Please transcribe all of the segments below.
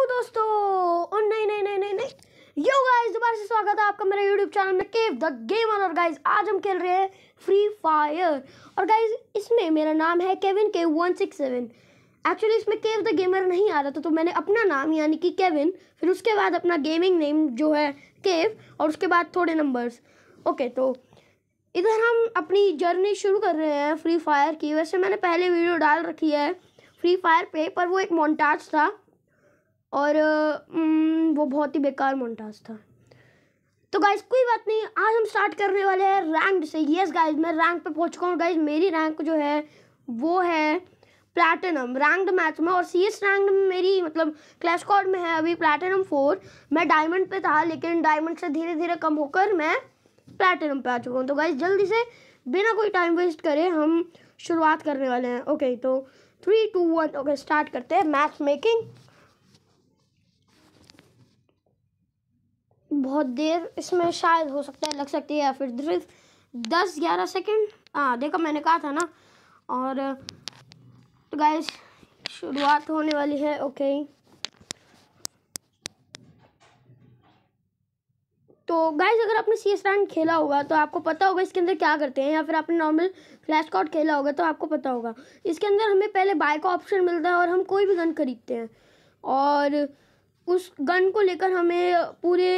Hello दोस्तों नहीं नहीं नहीं नहीं नहीं यो गाइस दोबारा से स्वागत है आपका मेरे यूट्यूब चैनल में केव द गेमर और गाइस आज हम खेल रहे हैं फ्री फायर और गाइस इसमें मेरा नाम है केविन के वन सिक्स सेवन एक्चुअली इसमें केव द गेमर नहीं आ रहा था तो मैंने अपना नाम यानी कि केविन फिर उसके बाद अपना गेमिंग नेम जो है केव और उसके बाद थोड़े नंबर्स ओके तो इधर हम अपनी जर्नी शुरू कर रहे हैं फ्री फायर की वैसे मैंने पहले वीडियो डाल रखी है फ्री फायर पे पर वो एक मोन्टाज था और वो बहुत ही बेकार मोन्टाज था तो गाइज कोई बात नहीं आज हम स्टार्ट करने वाले हैं रैंक से यस गाइज मैं रैंक पे पहुंच चुका हूँ गाइज मेरी रैंक जो है वो है प्लैटिनम रैंक्ड मैच में और सी एस रैंक में मेरी मतलब क्लैश कॉर्ड में है अभी प्लैटिनम फोर मैं डायमंड पे था लेकिन डायमंड से धीरे धीरे कम होकर मैं प्लैटिनम पे आ चुका हूँ तो गाइज जल्दी से बिना कोई टाइम वेस्ट करे हम शुरुआत करने वाले हैं ओके तो three two one okay start करते हैं मैच मेकिंग बहुत देर इसमें शायद हो सकता है लग सकती है या फिर सिर्फ दस ग्यारह सेकेंड हाँ देखो मैंने कहा था ना और तो गाइस शुरुआत होने वाली है ओके तो गाइस अगर आपने सी एस रैंक खेला होगा तो आपको पता होगा इसके अंदर क्या करते हैं या फिर आपने नॉर्मल फ्लैश कार्ड खेला होगा तो आपको पता होगा इसके अंदर हमें पहले बाय का ऑप्शन मिलता है और हम कोई भी गन खरीदते हैं और उस गन को लेकर हमें पूरे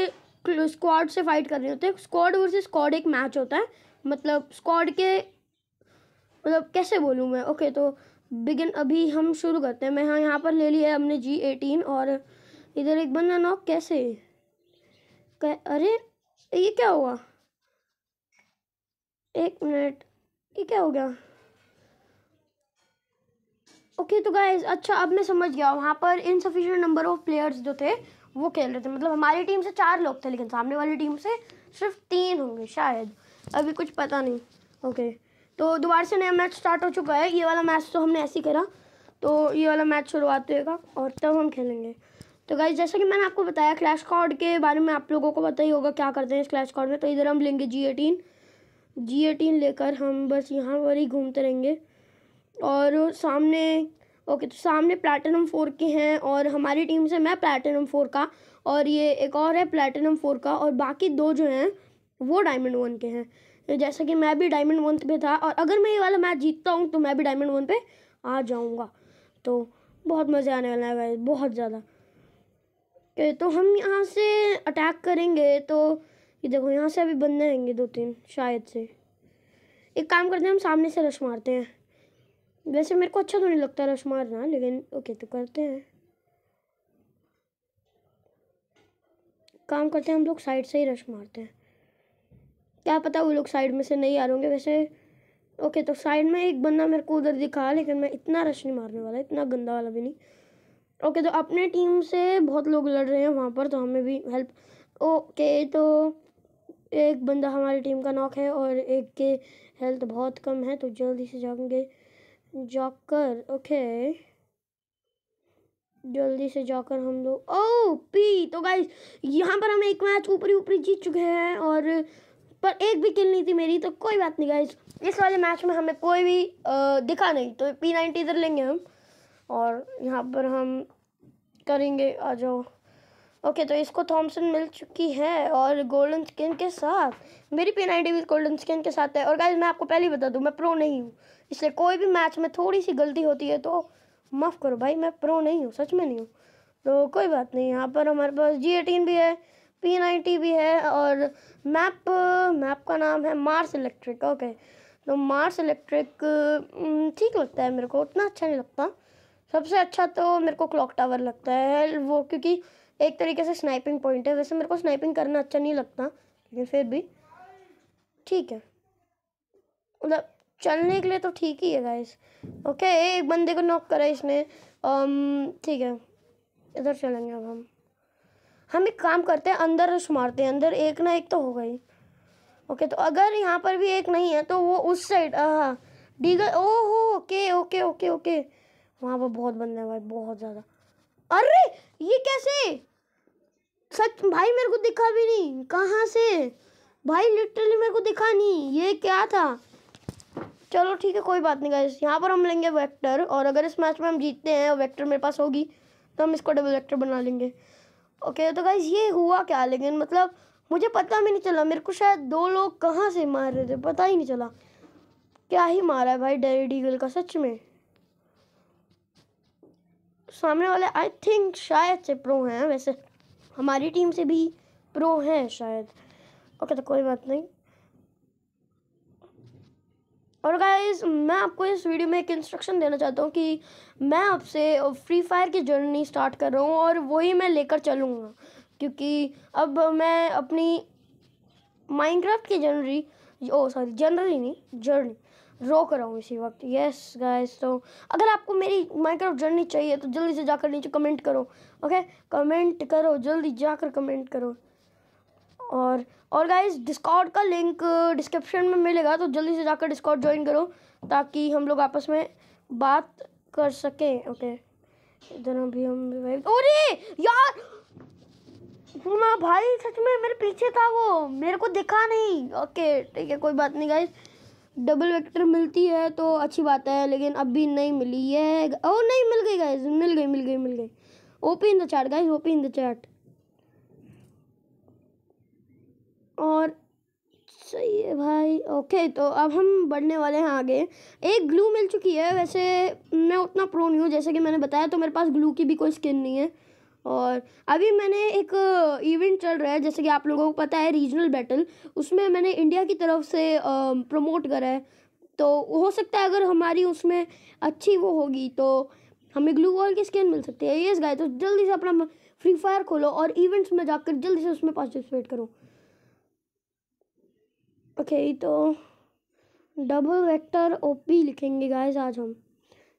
स्क्वाड से फाइट कर रहे होते हैं स्क्वाड वर्सेस स्क्वाड एक मैच होता है मतलब स्क्वाड के मतलब कैसे बोलूँ मैं ओके तो बिगिन अभी हम शुरू करते हैं मैं हाँ यहाँ पर ले लिया है हमने जी एटीन और इधर एक बंदा नॉक कैसे कै, अरे ये क्या हुआ एक मिनट ये क्या हो गया ओके okay, तो गाइज अच्छा अब मैं समझ गया वहाँ पर इनसफिशेंट नंबर ऑफ प्लेयर्स जो थे वो खेल रहे थे मतलब हमारी टीम से चार लोग थे लेकिन सामने वाली टीम से सिर्फ तीन होंगे शायद अभी कुछ पता नहीं ओके तो दोबारा से नया मैच स्टार्ट हो चुका है ये वाला मैच तो हमने ऐसे ही करा तो ये वाला मैच शुरुआत होगा और तब हम खेलेंगे तो गाइज जैसा कि मैंने आपको बताया क्लैश कॉर्ड के बारे में आप लोगों को पता ही होगा क्या करते हैं इस क्लैश कॉर्ड में तो इधर हम लेंगे जी एटीन जी एटीन लेकर हम बस यहाँ पर ही घूमते रहेंगे और सामने ओके तो सामने प्लैटिनम फोर के हैं और हमारी टीम से मैं प्लैटिनम फोर का और ये एक और है प्लैटिनम फोर का और बाकी दो जो हैं वो डायमंड वन के हैं तो जैसा कि मैं भी डायमंड वन पे था और अगर मैं ये वाला मैच जीतता हूँ तो मैं भी डायमंड वन पे आ जाऊँगा तो बहुत मज़े आने वाला है भाई बहुत ज़्यादा तो हम यहाँ से अटैक करेंगे तो ये देखो यहाँ से अभी बंदे आएंगे दो तीन शायद से एक काम करते हैं हम सामने से रश मारते हैं वैसे मेरे को अच्छा तो नहीं लगता रश मारना लेकिन ओके तो करते हैं काम करते हैं हम लोग साइड से ही रश मारते हैं क्या पता वो लोग साइड में से नहीं आ रहे वैसे ओके तो साइड में एक बंदा मेरे को उधर दिखा लेकिन मैं इतना रश नहीं मारने वाला इतना गंदा वाला भी नहीं ओके तो अपने टीम से बहुत लोग लड़ रहे हैं वहाँ पर तो हमें भी हेल्प ओके तो एक बंदा हमारी टीम का नॉक है और एक के हेल्थ बहुत कम है तो जल्दी से जाएंगे जॉकर ओके जल्दी से जाकर हम लोग ओ पी तो गाइस यहाँ पर हम एक मैच ऊपरी ऊपरी जीत चुके हैं और पर एक भी किल नहीं थी मेरी तो कोई बात नहीं गाइस इस वाले मैच में हमें कोई भी आ, दिखा नहीं तो पी नाइनटी इधर लेंगे हम और यहाँ पर हम करेंगे आ जाओ ओके तो इसको थॉमसन मिल चुकी है और गोल्डन स्किन के साथ मेरी पी नाइनटी भी गोल्डन स्किन के साथ है और गाइज मैं आपको पहले ही बता दूँ मैं प्रो नहीं हूँ इसलिए कोई भी मैच में थोड़ी सी गलती होती है तो माफ़ करो भाई मैं प्रो नहीं हूँ सच में नहीं हूँ तो कोई बात नहीं यहाँ पर हमारे पास जी एटीन भी है पी नाइनटी भी है और मैप मैप का नाम है मार्स इलेक्ट्रिक ओके तो मार्स इलेक्ट्रिक ठीक लगता है मेरे को उतना अच्छा नहीं लगता सबसे अच्छा तो मेरे को क्लॉक टावर लगता है वो क्योंकि एक तरीके से स्नाइपिंग पॉइंट है वैसे मेरे को स्नाइपिंग करना अच्छा नहीं लगता लेकिन फिर भी ठीक है मतलब चलने के लिए तो ठीक ही है गाइस ओके एक बंदे को नॉक करा इसने um, ठीक है इधर चलेंगे अब हम हम एक काम करते हैं अंदर उस मारते हैं अंदर एक ना एक तो हो गई ओके तो अगर यहाँ पर भी एक नहीं है तो वो उस साइड हाँ डीगल हाँ. ओहो ओके ओके ओके ओके वहाँ पर बहुत बंदे हैं भाई बहुत ज़्यादा अरे ये कैसे सच भाई मेरे को दिखा भी नहीं कहाँ से भाई लिटरली मेरे को दिखा नहीं ये क्या था चलो ठीक है कोई बात नहीं गाइस यहाँ पर हम लेंगे वेक्टर और अगर इस मैच में हम जीतते हैं और वेक्टर मेरे पास होगी तो हम इसको डबल वेक्टर बना लेंगे ओके तो गाइस ये हुआ क्या लेकिन मतलब मुझे पता भी नहीं चला मेरे को शायद दो लोग कहाँ से मार रहे थे पता ही नहीं चला क्या ही मारा है भाई डेरी डीगल का सच में सामने वाले आई थिंक शायद से प्रो हैं वैसे हमारी टीम से भी प्रो हैं शायद ओके तो कोई बात नहीं और गाइस मैं आपको इस वीडियो में एक इंस्ट्रक्शन देना चाहता हूँ कि मैं आपसे फ्री फायर की जर्नी स्टार्ट कर रहा हूँ और वही मैं लेकर चलूँगा क्योंकि अब मैं अपनी माइनक्राफ्ट की जर्नी ओ सॉरी जनरली नहीं जर्नी रोक रहा हूँ इसी वक्त यस गाइस तो अगर आपको मेरी माइनक्राफ्ट जर्नी चाहिए तो जल्दी से जाकर नीचे कमेंट करो ओके कमेंट करो जल्दी जाकर कमेंट करो और और गाइज डिस्कॉर्ड का लिंक डिस्क्रिप्शन uh, में मिलेगा तो जल्दी से जाकर डिस्कॉर्ड ज्वाइन करो ताकि हम लोग आपस में बात कर सकें ओके इधर अभी हम अरे यार पूमा भाई सच में मेरे पीछे था वो मेरे को दिखा नहीं ओके ठीक है कोई बात नहीं गाइज डबल वेक्टर मिलती है तो अच्छी बात है लेकिन अभी नहीं मिली है ओ oh, नहीं मिल गई गाइज मिल गई मिल गई मिल गई OP in the chat guys OP in the chat और सही है भाई ओके तो अब हम बढ़ने वाले हैं आगे एक ग्लू मिल चुकी है वैसे मैं उतना प्रो नहीं हूँ जैसे कि मैंने बताया तो मेरे पास ग्लू की भी कोई स्किन नहीं है और अभी मैंने एक इवेंट uh, चल रहा है जैसे कि आप लोगों को पता है रीजनल बैटल उसमें मैंने इंडिया की तरफ से प्रमोट um, करा है तो हो सकता है अगर हमारी उसमें अच्छी वो होगी तो हमें ग्लू वॉल की स्किन मिल सकती है यस गाय तो जल्दी से अपना फ्री फायर खोलो और इवेंट्स में जाकर जल्दी से उसमें पार्टिसिपेट करो ओके तो डबल वेक्टर ओपी लिखेंगे गाइस आज हम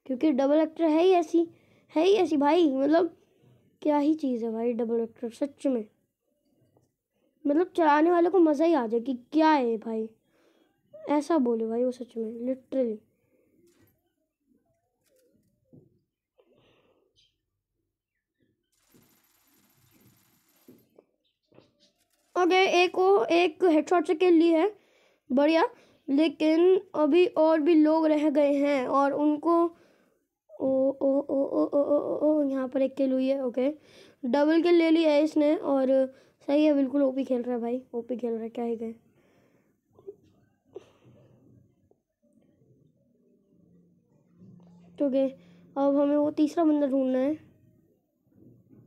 क्योंकि डबल वेक्टर है ही ऐसी है ही ऐसी भाई मतलब क्या ही चीज़ है भाई डबल वेक्टर सच में मतलब चलाने वाले को मज़ा ही आ जाए कि क्या है भाई ऐसा बोले भाई वो सच में लिटरली ओके एक वो एक हेडशॉट के लिए है बढ़िया लेकिन अभी और भी लोग रह गए हैं और उनको ओ ओ ओ ओ ओ ओ ओ यहाँ पर एक किल हुई है ओके डबल किल ले लिया है इसने और सही है बिल्कुल ओपी खेल रहा है भाई ओपी खेल रहा है क्या ही गए तो गए अब हमें वो तीसरा बंदा ढूंढना है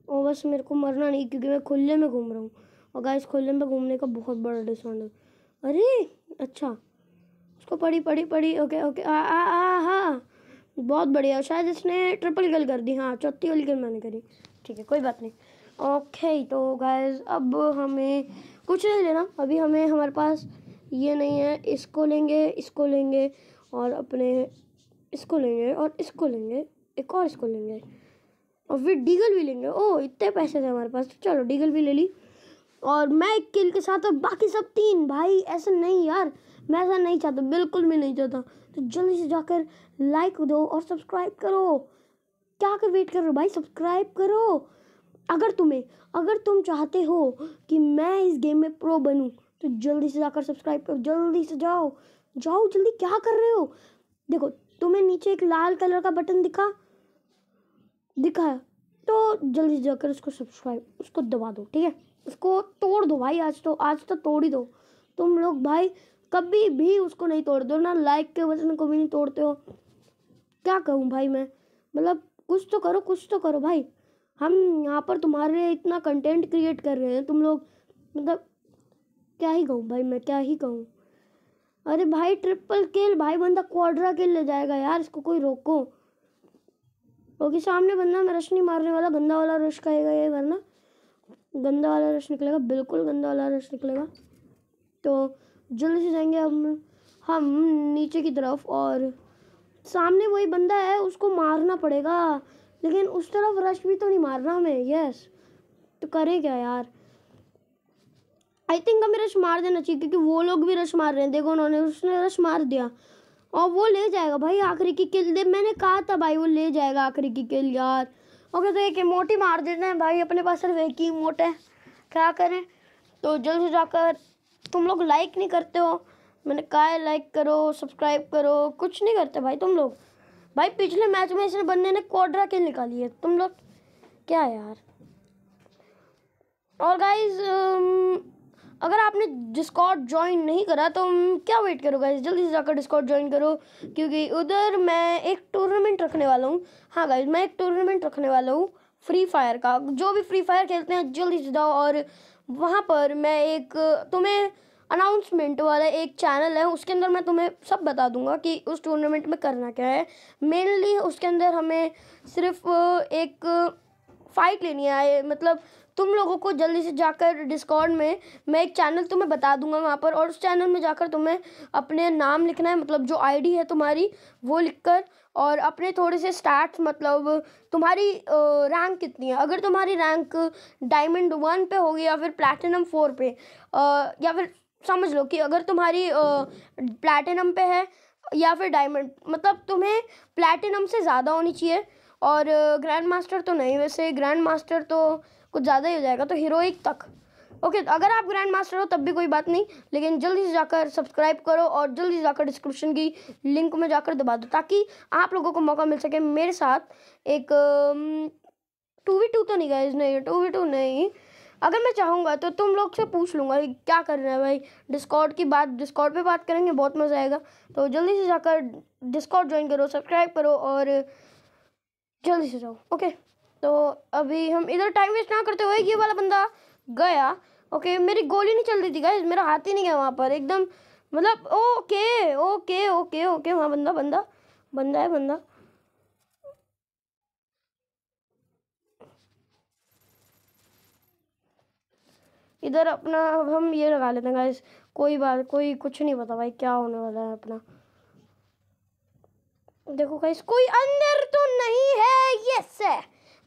और बस मेरे को मरना नहीं क्योंकि मैं खुले में घूम रहा हूँ और गाइस खुले में घूमने का बहुत बड़ा डिसऑर्डर अरे अच्छा उसको पढ़ी पढ़ी पढ़ी ओके ओके आ आ आ हाँ बहुत बढ़िया शायद इसने ट्रिपल गल कर दी हाँ चौथी वाली गल मैंने करी ठीक है कोई बात नहीं ओके तो गाइज अब हमें कुछ नहीं लेना अभी हमें हमारे पास ये नहीं है इसको लेंगे इसको लेंगे और अपने इसको लेंगे और इसको लेंगे एक और इसको लेंगे और फिर डीगल भी लेंगे ओह इतने पैसे थे हमारे पास तो चलो डीगल भी ले ली और मैं एक किल के साथ और बाकी सब तीन भाई ऐसा नहीं यार मैं ऐसा नहीं चाहता बिल्कुल भी नहीं चाहता तो जल्दी से जाकर लाइक दो और सब्सक्राइब करो क्या कर वेट करो भाई सब्सक्राइब करो अगर तुम्हें अगर तुम चाहते हो कि मैं इस गेम में प्रो बनूं तो जल्दी से जाकर सब्सक्राइब करो जल्दी से जाओ जाओ जल्दी क्या कर रहे हो देखो तुम्हें नीचे एक लाल कलर का बटन दिखा दिखा तो जल्दी से जाकर उसको सब्सक्राइब उसको दबा दो ठीक है उसको तोड़ दो भाई आज तो आज तो तोड़ ही दो तुम लोग भाई कभी भी उसको नहीं तोड़ दो ना लाइक के वजन को भी नहीं तोड़ते हो क्या कहूँ भाई मैं मतलब कुछ तो करो कुछ तो करो भाई हम यहाँ पर तुम्हारे इतना कंटेंट क्रिएट कर रहे हैं तुम लोग मतलब क्या ही कहूँ भाई मैं क्या ही कहूँ अरे भाई ट्रिपल केल भाई बंदा क्वाड्रा केल ले जाएगा यार इसको कोई रोको ओके सामने बंदा मैं रश नहीं मारने वाला गंदा वाला रश कहेगा ये वरना गंदा वाला रश निकलेगा बिल्कुल गंदा वाला रश निकलेगा तो जल्दी से जाएंगे हम हम नीचे की तरफ और सामने वही बंदा है उसको मारना पड़ेगा लेकिन उस तरफ रश भी तो नहीं मारना हमें यस तो करें क्या यार आई थिंक हमें रश मार देना चाहिए क्योंकि वो लोग भी रश मार रहे हैं देखो उन्होंने उसने रश मार दिया और वो ले जाएगा भाई आखिरी की किल दे मैंने कहा था भाई वो ले जाएगा आखिरी की किल यार ओके तो एक इमोट ही मार देते हैं भाई अपने पास सिर्फ एक ही इमोट है क्या करें तो जल्द से जाकर तुम लोग लाइक नहीं करते हो मैंने कहा है लाइक करो सब्सक्राइब करो कुछ नहीं करते भाई तुम लोग भाई पिछले मैच में इसने बनने ने कोड्रा के निकाली है तुम लोग क्या यार और गाइज अगर आपने डिस्कॉट ज्वाइन नहीं करा तो क्या वेट करो गाइज जल्दी से जाकर डिस्कॉट ज्वाइन करो क्योंकि उधर मैं एक टूर्नामेंट रखने वाला हूँ हाँ गाइज मैं एक टूर्नामेंट रखने वाला हूँ फ्री फायर का जो भी फ्री फायर खेलते हैं जल्दी से जाओ और वहाँ पर मैं एक तुम्हें अनाउंसमेंट वाला एक चैनल है उसके अंदर मैं तुम्हें सब बता दूंगा कि उस टूर्नामेंट में करना क्या है मेनली उसके अंदर हमें सिर्फ एक फ़ाइट लेनी है मतलब तुम लोगों को जल्दी से जाकर डिस्कॉर्ड में मैं एक चैनल तुम्हें बता दूंगा वहाँ पर और उस चैनल में जाकर तुम्हें अपने नाम लिखना है मतलब जो आईडी है तुम्हारी वो लिखकर और अपने थोड़े से स्टार्ट मतलब तुम्हारी रैंक कितनी है अगर तुम्हारी रैंक डायमंड वन पे होगी या फिर प्लैटिनम फोर पे या फिर समझ लो कि अगर तुम्हारी प्लैटिनम पे है या फिर डायमंड मतलब तुम्हें प्लैटिनम से ज़्यादा होनी चाहिए और ग्रैंड मास्टर तो नहीं वैसे ग्रैंड मास्टर तो कुछ ज़्यादा ही हो जाएगा तो हीरोइक तक ओके okay, अगर आप ग्रैंड मास्टर हो तब भी कोई बात नहीं लेकिन जल्दी से जाकर सब्सक्राइब करो और जल्दी से जाकर डिस्क्रिप्शन की लिंक में जाकर दबा दो ताकि आप लोगों को मौका मिल सके मेरे साथ एक टू वी टू तो नहीं गाइज नहीं टू वी टू नहीं अगर मैं चाहूँगा तो तुम लोग से पूछ लूँगा क्या कर रहे हैं भाई डिस्कॉर्ड की बात डिस्कॉर्ड पे बात करेंगे बहुत मज़ा आएगा तो जल्दी से जाकर डिस्कॉर्ड ज्वाइन करो सब्सक्राइब करो और जल्दी से जाओ ओके तो अभी हम इधर टाइम वेस्ट ना करते हुए ये वाला बंदा गया ओके मेरी गोली नहीं चल रही थी गाइज मेरा हाथ ही नहीं गया वहाँ पर एकदम मतलब ओके ओके ओके ओके वहाँ बंदा बंदा बंदा है बंदा इधर अपना अब हम ये लगा लेते हैं गाइस कोई बात कोई कुछ नहीं पता भाई क्या होने वाला है अपना देखो गाइस कोई अंदर तो नहीं है यस है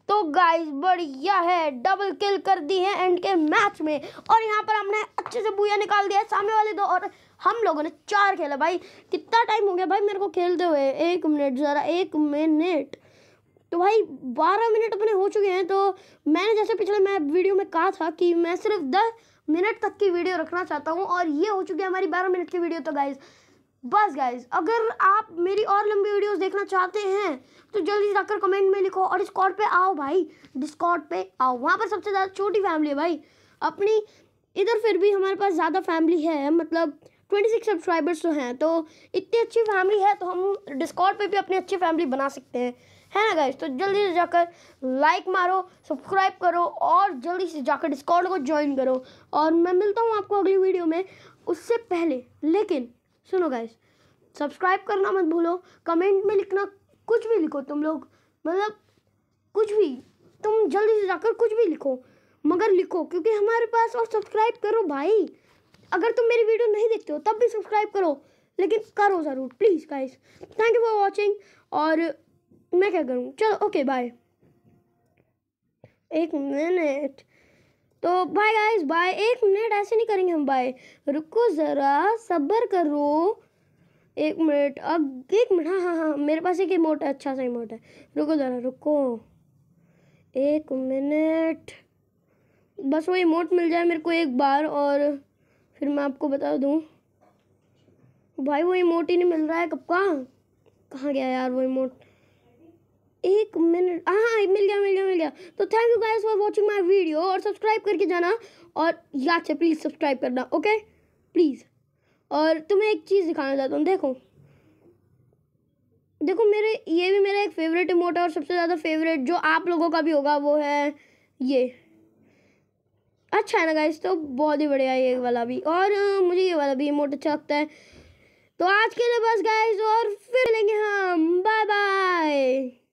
तो गाइस बढ़िया है डबल किल कर दी है एंड के मैच में और यहाँ पर हमने अच्छे से बुया निकाल दिया है सामने वाले दो और हम लोगों ने चार खेला भाई कितना टाइम हो गया भाई मेरे को खेलते हुए एक मिनट ज़रा एक मिनट तो भाई बारह मिनट अपने हो चुके हैं तो मैंने जैसे पिछले मैं वीडियो में कहा था कि मैं सिर्फ दस मिनट तक की वीडियो रखना चाहता हूँ और ये हो चुकी है हमारी बारह मिनट की वीडियो तो गाइज़ बस गाइज अगर आप मेरी और लंबी वीडियोस देखना चाहते हैं तो जल्दी जाकर कमेंट में लिखो और डिस्कॉर्ड पे आओ भाई डिस्कॉर्ड पे आओ वहाँ पर सबसे ज़्यादा छोटी फैमिली है भाई अपनी इधर फिर भी हमारे पास ज़्यादा फैमिली है मतलब ट्वेंटी सिक्स सब्सक्राइबर्स तो हैं तो इतनी अच्छी फैमिली है तो हम डिस्कॉर्ड पर भी अपनी अच्छी फैमिली बना सकते हैं है ना गाइज तो जल्दी से जाकर लाइक मारो सब्सक्राइब करो और जल्दी से जाकर डिस्कॉर्ड को ज्वाइन करो और मैं मिलता हूँ आपको अगली वीडियो में उससे पहले लेकिन सुनो गाइस सब्सक्राइब करना मत भूलो कमेंट में लिखना कुछ भी लिखो तुम लोग मतलब कुछ भी तुम जल्दी से जाकर कुछ भी लिखो मगर लिखो क्योंकि हमारे पास और सब्सक्राइब करो भाई अगर तुम मेरी वीडियो नहीं देखते हो तब भी सब्सक्राइब करो लेकिन करो ज़रूर please guys thank you for watching और मैं क्या करूँ चलो ओके बाय एक मिनट तो बाय गाइस बाय एक मिनट ऐसे नहीं करेंगे हम बाय रुको ज़रा सब्र करो एक मिनट अब एक मिनट हाँ हाँ हाँ मेरे पास एक इमोट है अच्छा सा इमोट है रुको ज़रा रुको एक मिनट बस वो इमोट मिल जाए मेरे को एक बार और फिर मैं आपको बता दूँ भाई वो इमोट ही नहीं मिल रहा है कब का कहाँ गया यार वो इमोट एक मिनट हाँ, हाँ मिल गया मिल गया मिल गया तो thank you guys for watching my video और सब्सक्राइब करके जाना और याद से प्लीज़ सब्सक्राइब करना ओके प्लीज़ और तुम्हें एक चीज़ दिखाना चाहता हूँ देखो देखो मेरे ये भी मेरा एक फेवरेट इमोट है और सबसे ज़्यादा फेवरेट जो आप लोगों का भी होगा वो है ये अच्छा है ना गाइस तो बहुत ही बढ़िया ये वाला भी और मुझे ये वाला भी इमोट अच्छा लगता है तो आज के लिए बस गाइस और फिर लेंगे हम बाय बाय